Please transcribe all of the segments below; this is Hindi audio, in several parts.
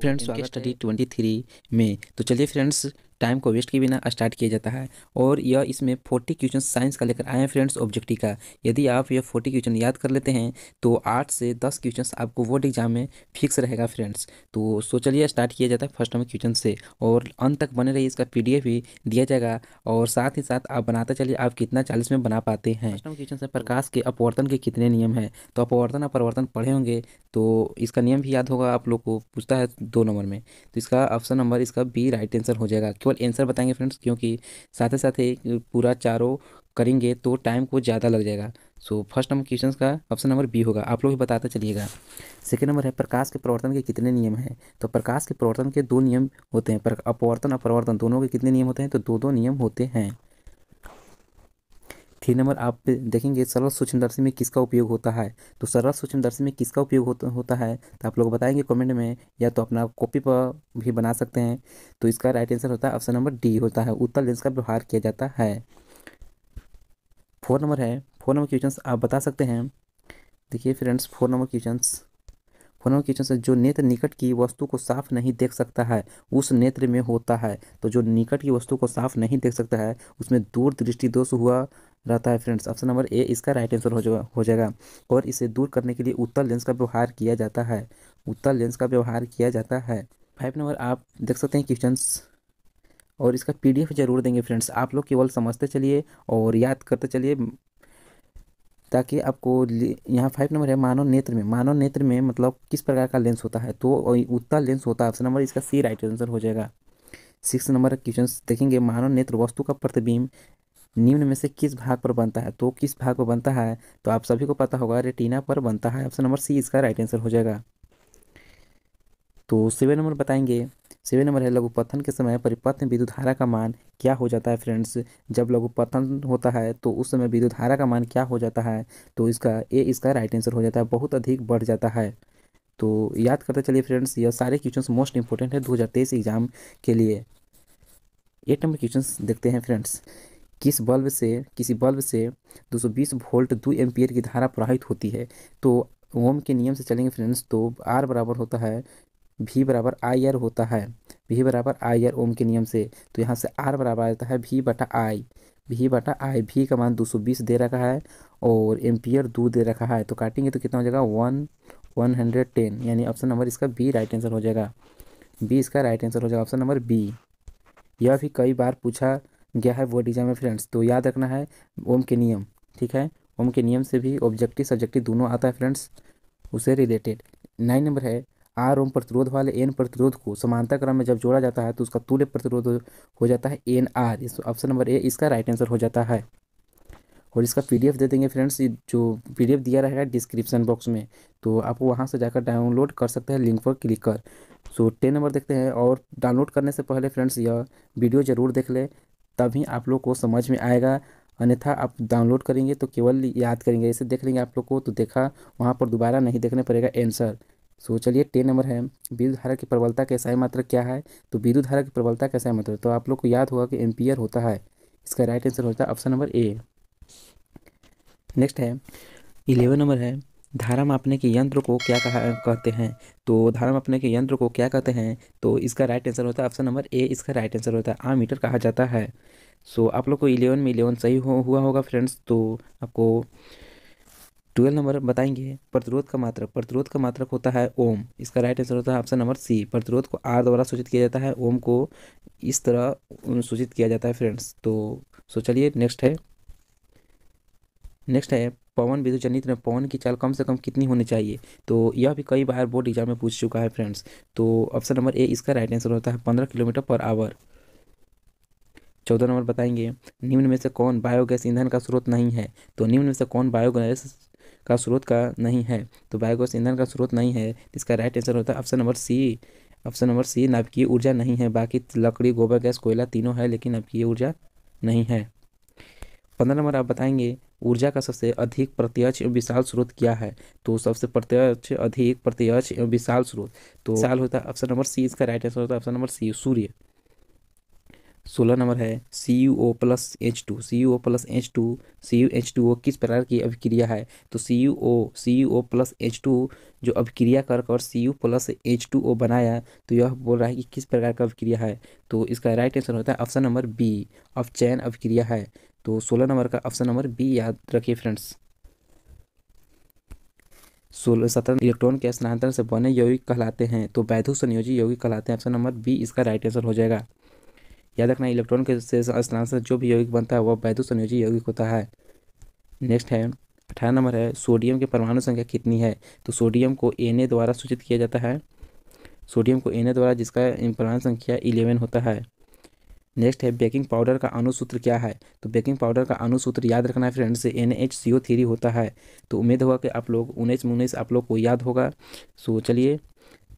फ्रेंड्स स्वागत स्टडी 23 में तो चलिए फ्रेंड्स टाइम को वेस्ट किए बिना स्टार्ट किया जाता है और यह इसमें फोर्टी क्वेश्चन साइंस का लेकर आए हैं फ्रेंड्स ऑब्जेक्टिव का यदि आप यह फोर्टी क्वेश्चन याद कर लेते हैं तो आठ से दस क्वेश्चन आपको बोर्ड एग्जाम में फिक्स रहेगा फ्रेंड्स तो सोचलिए स्टार्ट किया जाता है फर्स्ट नंबर क्वेश्चन से और अंत तक बने रही इसका पी भी दिया जाएगा और साथ ही साथ आप बनाते चलिए आप कितना चालीस में बना पाते हैं फर्स्ट नंबर क्वेश्चन से प्रकाश के अपवर्तन के कितने नियम हैं तो अपवर्तन अपवर्तन पढ़े होंगे तो इसका नियम भी याद होगा आप लोग को पूछता है दो नंबर में तो इसका ऑप्शन नंबर इसका बी राइट आंसर हो जाएगा केवल केवल आंसर बताएंगे फ्रेंड्स क्योंकि साथ ही साथ पूरा चारों करेंगे तो टाइम को ज़्यादा लग जाएगा सो फर्स्ट नंबर क्वेश्चन का ऑप्शन नंबर बी होगा आप लोग भी बताते चलिएगा सेकेंड नंबर है प्रकाश के प्रवर्तन के कितने नियम हैं तो प्रकाश के प्रवर्तन के दो नियम होते हैं अपवर्तन अपवर्तन दोनों के कितने नियम होते हैं तो दो दो नियम होते हैं थ्री नंबर आप देखेंगे सरल सूक्ष्मदर्शी में किसका उपयोग होता है तो सरल सूक्ष्मदर्शी में किसका उपयोग होता होता है तो आप लोग बताएंगे कमेंट में या तो अपना कॉपी पर भी बना सकते हैं तो इसका राइट आंसर होता है ऑप्शन नंबर डी होता है उत्तर लेंस का व्यवहार किया जाता है फोर नंबर है फोर नंबर क्वेश्चन आप बता सकते हैं देखिए friends four number question four number question जो नेत्र निकट की वस्तु को साफ नहीं देख सकता है उस नेत्र में होता है तो जो निकट की वस्तु को साफ नहीं देख सकता है उसमें दूर दृष्टि दोष हुआ रहता है फ्रेंड्स ऑप्शन नंबर ए इसका राइट आंसर हो जाएगा हो जाएगा और इसे दूर करने के लिए उत्तल लेंस का व्यवहार किया जाता है उत्तल लेंस का व्यवहार किया जाता है फाइव नंबर आप देख सकते हैं क्वेश्चन और इसका पी जरूर देंगे फ्रेंड्स आप लोग केवल समझते चलिए और याद करते चलिए ताकि आपको यहाँ फाइव नंबर है मानव नेत्र में मानव नेत्र में मतलब किस प्रकार का लेंस होता है तो उत्तर लेंस होता है ऑप्शन नंबर इसका सी राइट आंसर हो जाएगा सिक्स नंबर क्वेश्चन देखेंगे मानव नेत्र वस्तु का प्रतिबिंब निम्न में से किस भाग पर बनता है तो किस भाग पर बनता है तो आप सभी को पता होगा रेटिना पर बनता है ऑप्शन नंबर सी इसका राइट आंसर हो जाएगा तो सेवन नंबर बताएंगे सेवन नंबर है लघुपथन के समय परिपथ में विद्युत धारा का मान क्या हो जाता है फ्रेंड्स जब लघुपथन होता है तो उस समय विद्युत धारा का मान क्या हो जाता है तो इसका ए इसका राइट आंसर हो जाता है बहुत अधिक बढ़ जाता है तो याद करते चलिए फ्रेंड्स यह सारे क्वेश्चन मोस्ट इंपोर्टेंट है दो एग्ज़ाम के लिए एट नंबर क्वेश्चन देखते हैं फ्रेंड्स किस बल्ब से किसी बल्ब से 220 वोल्ट 2 एम्पियर की धारा प्रवाहित होती है तो ओम के नियम से चलेंगे फ्रेंड्स तो आर बराबर होता है भी बराबर आई आर होता है भी बराबर आई आर ओम के नियम से तो यहाँ से आर बराबर आता है भी बटा आई भी बटा आई भी का मान 220 दे रखा है और एम्पियर दो दे रखा है तो काटेंगे तो कितना हो जाएगा वन वन हंड्रेड टेन यानी ऑप्शन नंबर इसका बी राइट आंसर हो जाएगा बी इसका राइट आंसर हो जाएगा ऑप्शन नंबर बी यह भी कई बार पूछा गया है वो डिजाइन में फ्रेंड्स तो याद रखना है ओम के नियम ठीक है ओम के नियम से भी ऑब्जेक्टिव सब्जेक्टिव दोनों आता है फ्रेंड्स उसे रिलेटेड नाइन नंबर है आर ओम प्रतिरोध वाले एन प्रतिरोध को समानता क्रम में जब जोड़ा जाता है तो उसका तुल्य प्रतिरोध हो जाता है एन आर इस ऑप्शन नंबर ए इसका राइट आंसर हो जाता है और इसका पीडीएफ दे देंगे फ्रेंड्स जो पीडीएफ दिया रहेगा डिस्क्रिप्शन बॉक्स में तो आप वहाँ से जाकर डाउनलोड कर सकते हैं लिंक पर क्लिक कर सो टेन नंबर देखते हैं और डाउनलोड करने से पहले फ्रेंड्स यह वीडियो ज़रूर देख लें तभी आप लोग को समझ में आएगा अन्यथा आप डाउनलोड करेंगे तो केवल याद करेंगे ऐसे देख लेंगे आप लोग को तो देखा वहाँ पर दोबारा नहीं देखने पड़ेगा आंसर सो चलिए टेन नंबर है विद्युत धारा की प्रबलता कैसा है मात्रा क्या है तो विद्युत धारा की प्रबलता कैसा है मात्रा तो आप लोग को याद होगा कि एम्पियर होता है इसका राइट आंसर होता है ऑप्शन नंबर ए नेक्स्ट है इलेवन नंबर है धारा मापने के यंत्र को क्या कहा कहते हैं तो धारा मापने के यंत्र को क्या कहते हैं तो इसका राइट आंसर होता है ऑप्शन नंबर ए इसका राइट आंसर होता है आ मीटर कहा जाता है सो आप लोग को इलेवन में इलेवन सही हो हुआ होगा फ्रेंड्स तो आपको ट्वेल्व नंबर बताएंगे प्रतिरोध का मात्रक प्रतिरोध का मात्रक होता है ओम इसका राइट आंसर होता है ऑप्शन नंबर सी प्रतिरोध को आर द्वारा सूचित किया जाता है ओम को इस तरह सूचित किया जाता है फ्रेंड्स तो सो चलिए नेक्स्ट है नेक्स्ट है पवन विद्युत जनित में पवन की चाल कम से कम कितनी होनी चाहिए तो यह भी कई बार बोर्ड एग्जाम में पूछ चुका है फ्रेंड्स तो ऑप्शन नंबर ए इसका राइट आंसर होता है पंद्रह किलोमीटर पर आवर चौदह नंबर बताएंगे निम्न में से कौन बायोगैस ईंधन का स्रोत नहीं है तो निम्न में से कौन बायोगैस का स्रोत का नहीं है तो बायोगैस ईंधन का स्रोत नहीं है इसका राइट आंसर होता है option number C option number C नाभिकीय ऊर्जा नहीं है बाकी लकड़ी गोबर गैस कोयला तीनों है लेकिन नाभिकीय ऊर्जा नहीं है पंद्रह नंबर आप बताएंगे ऊर्जा का सबसे अधिक प्रत्यक्ष एवं विशाल स्रोत क्या है तो सबसे प्रत्यक्ष अधिक प्रत्यक्ष एवं विशाल स्रोत तो साल होता है ऑप्शन नंबर सी इसका राइट आंसर होता है ऑप्शन नंबर सी सूर्य सोलह नंबर है C U O plus H two C U O plus H two C U H two O किस प्रकार की अभिक्रिया है तो C U O C U O plus H two जो अभिक्रिया कर कर C U plus H two O बनाया तो यह बोल रहा है कि किस प्रकार का अभिक्रिया है तो इसका राइट आंसर होता है option number B of chain अभिक्रिया है तो सोलह नंबर का ऑप्शन नंबर बी याद रखिए फ्रेंड्स सोलह सत्रह इलेक्ट्रॉन के स्थानांतरण से बने यौगिक कहलाते हैं तो वैधु संयोजी यौगिक कहलाते हैं ऑप्शन नंबर बी इसका राइट आंसर हो जाएगा याद रखना इलेक्ट्रॉन के से से जो भी यौगिक बनता है वह वैधु संयोजी यौगिक होता है नेक्स्ट है अठारह नंबर है सोडियम के परमाणु संख्या कितनी है तो सोडियम को एन द्वारा सूचित किया जाता है सोडियम को एन द्वारा जिसका परमाणु संख्या इलेवन होता है नेक्स्ट है बेकिंग पाउडर का अनुसूत्र क्या है तो बेकिंग पाउडर का अनुसूत्र याद रखना है friends N H C O three होता है तो उम्मीद होगा कि आप लोग उन्नीस उन्नीस आप लोग को याद होगा सो चलिए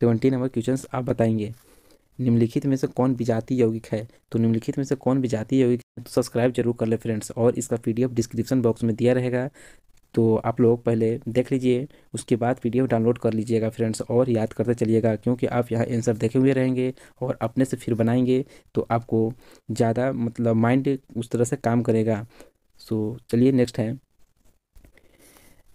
ट्वेंटी नंबर क्वेश्चन आप बताएंगे निम्नलिखित में से कौन विजाति यौगिक है तो निम्नलिखित में से कौन विजाति यौगिक है तो सब्सक्राइब जरूर कर ले फ्रेंड्स और इसका पी डिस्क्रिप्शन बॉक्स में दिया रहेगा तो आप लोग पहले देख लीजिए उसके बाद वीडियो डाउनलोड कर लीजिएगा फ्रेंड्स और याद करते चलिएगा क्योंकि आप यहाँ आंसर देखे हुए रहेंगे और अपने से फिर बनाएंगे तो आपको ज़्यादा मतलब माइंड उस तरह से काम करेगा सो चलिए नेक्स्ट है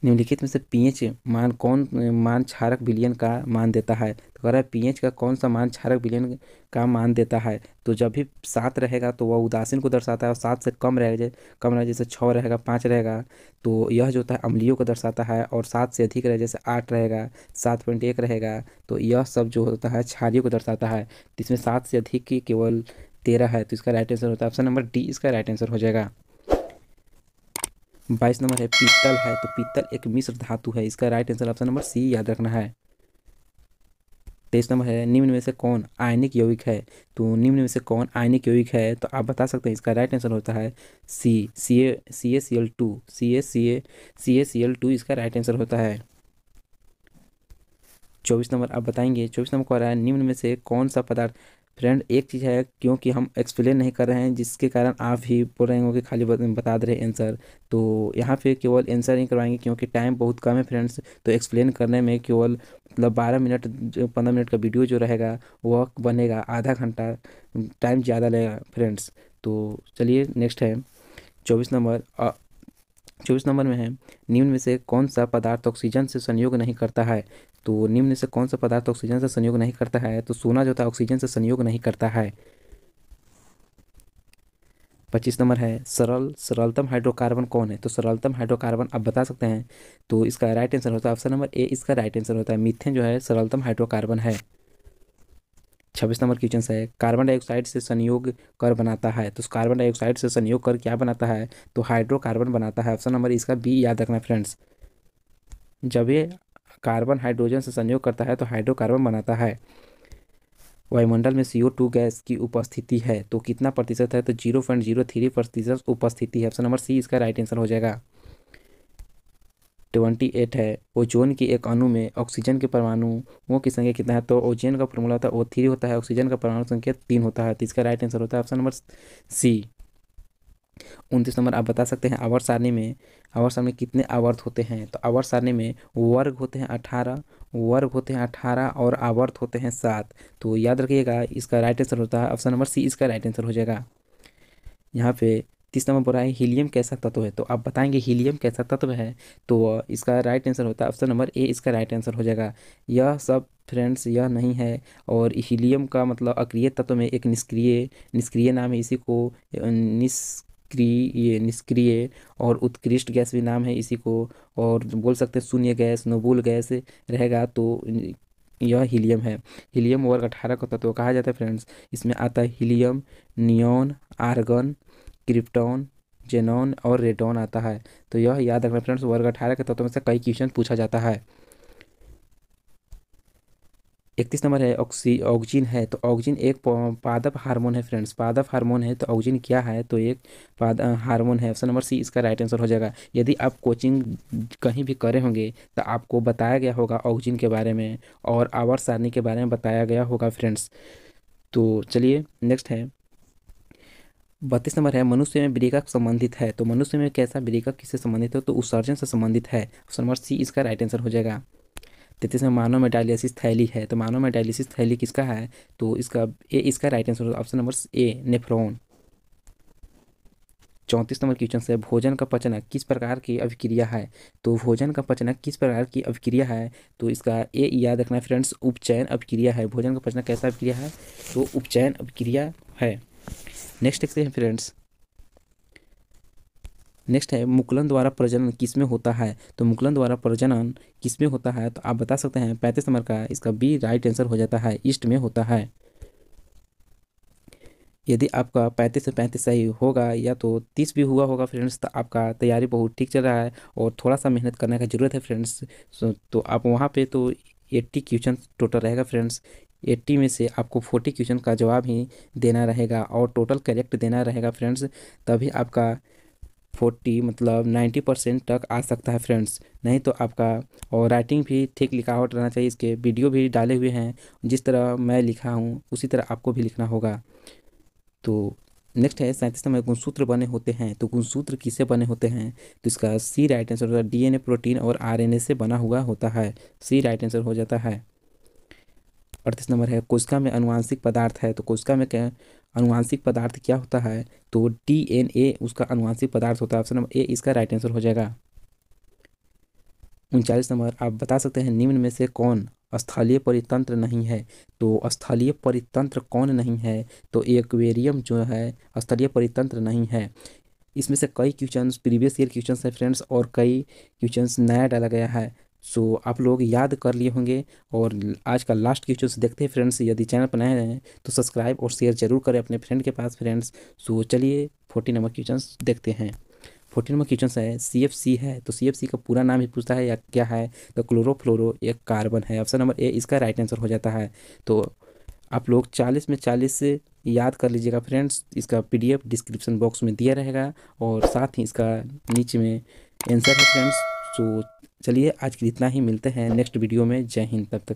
निम्नलिखित में से पीएच मान कौन मान क्षारक बिलियन का मान देता है तो कह रहा है पीएच का कौन सा मान क्षारक बिलियन का मान देता है तो जब भी सात रहेगा तो वह उदासीन को दर्शाता है और सात से कम रहेगा कम रहेगा जैसे छः रहेगा पाँच रहेगा तो यह जो होता है अम्लियों को दर्शाता है और सात से अधिक रहेगा जैसे आठ रहेगा सात पॉइंट एक रहेगा तो यह सब जो होता है क्षारियों को दर्शाता है तो इसमें सात से अधिक की केवल तेरह है तो इसका राइट आंसर होता है ऑप्शन नंबर डी इसका राइट आंसर हो जाएगा बाईस नंबर है पीतल है तो पीतल एक मिश्र धातु है इसका right answer option number C याद रखना है तेईस नंबर है निम्न में से कौन आयनिक यौगिक है तो निम्न में से कौन आयनिक यौगिक है तो आप बता सकते हैं इसका राइट आंसर होता है C C A C A C L two C A C A C A C L two इसका राइट आंसर होता है चौबीस नंबर आप बताएंगे चौबीस नंबर कौन रहा है निम्न में से कौन सा पदार्थ फ्रेंड एक चीज़ है क्योंकि हम एक्सप्लेन नहीं कर रहे हैं जिसके कारण आप ही बोल रहे हो कि खाली बता दे रहे आंसर तो यहाँ पे केवल आंसर नहीं करवाएंगे क्योंकि टाइम बहुत कम है फ्रेंड्स तो एक्सप्लेन करने में केवल मतलब बारह मिनट पंद्रह मिनट का वीडियो जो रहेगा वह बनेगा आधा घंटा टाइम ज़्यादा लगेगा फ्रेंड्स तो चलिए नेक्स्ट है चौबीस नंबर चौबीस नंबर में है निम्न में से कौन सा पदार्थ ऑक्सीजन से संयोग नहीं करता है तो निम्न से कौन सा पदार्थ ऑक्सीजन से संयोग नहीं करता है तो सोना जो था ऑक्सीजन से संयोग नहीं करता है पच्चीस नंबर है सरल सरलतम हाइड्रोकार्बन कौन है तो सरलतम हाइड्रोकार्बन आप बता सकते हैं तो इसका राइट आंसर होता है ऑप्शन नंबर ए इसका राइट आंसर होता है मिथेन जो है सरलतम हाइड्रोकार्बन है छब्बीस नंबर क्वेश्चन है कार्बन डाइऑक्साइड से संयोग कर बनाता है तो कार्बन डाइऑक्साइड से संयोग कर क्या बनाता है तो हाइड्रोकार्बन बनाता है ऑप्शन नंबर इसका बी याद रखना फ्रेंड्स जब ये कार्बन हाइड्रोजन से संयोग करता है तो हाइड्रोकार्बन बनाता है वायुमंडल में सी गैस की उपस्थिति है तो कितना प्रतिशत है तो जीरो पॉइंट जीरो थ्री प्रतिशत उपस्थिति है ऑप्शन नंबर सी इसका राइट आंसर हो जाएगा ट्वेंटी एट है ओजोन की एक अणु में ऑक्सीजन के परमाणुओं की संख्या कितना है तो ओजोन का फॉर्मूला होता है ओ थ्री होता है ऑक्सीजन का परमाणु संख्या तीन होता है तो इसका राइट आंसर होता है ऑप्शन नंबर सी उनतीस नंबर आप बता सकते हैं आवर सारणी में आवर सारणी में कितने आवर्त होते हैं तो आवर सारणी में वर्ग होते हैं अठारह वर्ग होते हैं अठारह और आवर्त होते हैं सात तो याद रखिएगा इसका राइट आंसर होता है ऑप्शन नंबर सी इसका राइट आंसर हो जाएगा यहाँ पे तीस नंबर बोला है हीलियम कैसा तत्व है तो आप बताएंगे हीलियम कैसा तत्व है तो इसका राइट आंसर होता है ऑप्शन नंबर ए इसका राइट आंसर हो जाएगा यह सब फ्रेंड्स यह नहीं है और हीलियम का मतलब अक्रिय तत्व में एक निष्क्रिय निष्क्रिय नाम है इसी को निस क्रिय निष्क्रिय और उत्कृष्ट गैस भी नाम है इसी को और बोल सकते हैं शून्य गैस नोबुल गैस रहेगा तो यह हीलियम है हीलियम वर्ग अठारह का तत्व कहा जाता है फ्रेंड्स इसमें आता है helium neon argon krypton xenon और रेडॉन आता है तो यह याद रखना फ्रेंड्स वर्ग अठारह के तत्व में से कई क्वेश्चन पूछा जाता है इकतीस नंबर है ऑक्सी ऑक्जिन है तो ऑक्जिन एक पादप हार्मोन है फ्रेंड्स पादप हार्मोन है तो ऑक्जिन क्या है तो एक पाद हार्मोन है ऑप्शन नंबर सी इसका राइट आंसर हो जाएगा यदि आप कोचिंग कहीं भी करे होंगे तो आपको बताया गया होगा ऑक्जिन के बारे में और आवर सारणी के बारे में बताया गया होगा फ्रेंड्स तो चलिए नेक्स्ट है बत्तीस नंबर है मनुष्य में ब्रिका संबंधित है तो मनुष्य में कैसा ब्रिका किससे संबंधित है तो उत्सर्जन से संबंधित है ऑप्शन नंबर सी इसका राइट आंसर हो जाएगा तैतीस में मानव मेटालिसिस थैली है तो मानव मेटालिसिस थैली किसका है तो इसका ए इसका right answer option number A nephron चौंतीस नंबर क्वेश्चन है भोजन का पचना किस प्रकार की अभिक्रिया है तो भोजन का पचना किस प्रकार की अभिक्रिया है तो इसका ए याद रखना फ्रेंड्स उपचयन अभिक्रिया है भोजन का पचना कैसा अभिक्रिया है तो उपचयन अभिक्रिया है नेक्स्ट देखते हैं फ्रेंड्स नेक्स्ट है मुकुलन द्वारा प्रजनन किस में होता है तो मुकुलन द्वारा प्रजनन किस में होता है तो आप बता सकते हैं पैंतीस नंबर का इसका बी राइट आंसर हो जाता है ईस्ट में होता है यदि आपका पैंतीस से पैंतीस सही होगा या तो तीस भी हुआ होगा फ्रेंड्स तो आपका तैयारी बहुत ठीक चल रहा है और थोड़ा सा मेहनत करने का ज़रूरत है फ्रेंड्स तो आप वहाँ पे तो एट्टी क्वेश्चन टोटल रहेगा फ्रेंड्स एट्टी में से आपको फोर्टी क्वेश्चन का जवाब ही देना रहेगा और टोटल करेक्ट देना रहेगा फ्रेंड्स तभी आपका फोर्टी मतलब नाइन्टी परसेंट तक आ सकता है फ्रेंड्स नहीं तो आपका और राइटिंग भी ठीक लिखावट रहना चाहिए इसके वीडियो भी डाले हुए हैं जिस तरह मैं लिखा हूँ उसी तरह आपको भी लिखना होगा तो नेक्स्ट है सैंतीस नंबर गुणसूत्र बने होते हैं तो गुणसूत्र किससे बने होते हैं तो इसका सी राइट आंसर होता है डी प्रोटीन और आर से बना हुआ होता है सी राइट आंसर हो जाता है अड़तीस नंबर है कोशिका में अनुवांशिक पदार्थ है तो कोशिका में क्या अनुवांशिक पदार्थ क्या होता है तो डी एन ए उसका अनुवांशिक पदार्थ होता है ऑप्शन नंबर ए इसका राइट आंसर हो जाएगा उनचालीस नंबर आप बता सकते हैं निम्न में से कौन स्थलीय परितंत्र नहीं है तो स्थलीय परितंत्र कौन नहीं है तो एक्वेरियम जो है स्थलीय परितंत्र नहीं है इसमें से कई क्वेश्चन प्रीवियस ईयर क्वेश्चन है फ्रेंड्स और कई क्वेश्चन नया डाला गया है सो आप लोग याद कर लिए होंगे और आज का लास्ट क्वेश्चन देखते हैं फ्रेंड्स यदि चैनल पर नए हैं तो सब्सक्राइब और शेयर जरूर करें अपने फ्रेंड के पास फ्रेंड्स सो चलिए फोर्टी नंबर क्वेश्चन देखते हैं फोर्टी नंबर क्वेश्चन है सी एफ सी है तो सी एफ सी का पूरा नाम ही पूछता है या क्या है तो क्लोरोफ्लोरो एक कार्बन है ऑप्शन नंबर ए इसका राइट आंसर हो जाता है तो आप लोग चालीस में चालीस याद कर लीजिएगा फ्रेंड्स इसका एफ डिस्क्रिप्शन बॉक्स में दिया रहेगा और साथ ही इसका नीचे में आंसर है फ्रेंड्स सो तो चलिए आज के इतना ही मिलते हैं नेक्स्ट वीडियो में जय हिंद तब तक